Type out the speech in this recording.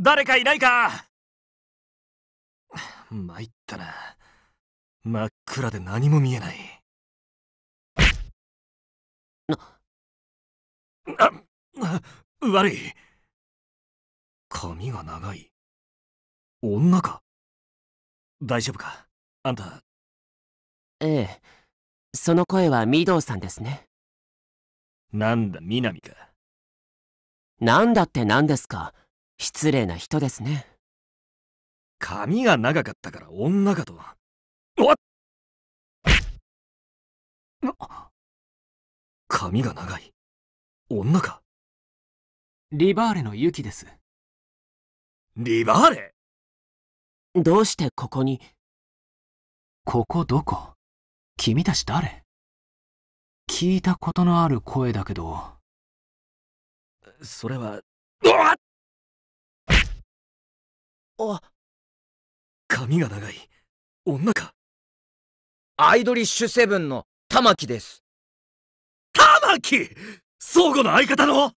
誰かいないか参ったな真っ暗で何も見えないな悪い髪が長い女か大丈夫かあんたええその声は御堂さんですねなんだ南かなんだって何ですか失礼な人ですね髪が長かったから女かとわっ髪が長い女かリバーレのユキですリバーレどうしてここにここどこ君たち誰聞いたことのある声だけどそれはうわっあ髪が長い女かアイドリッシュセブンの玉木です玉木相互の相方の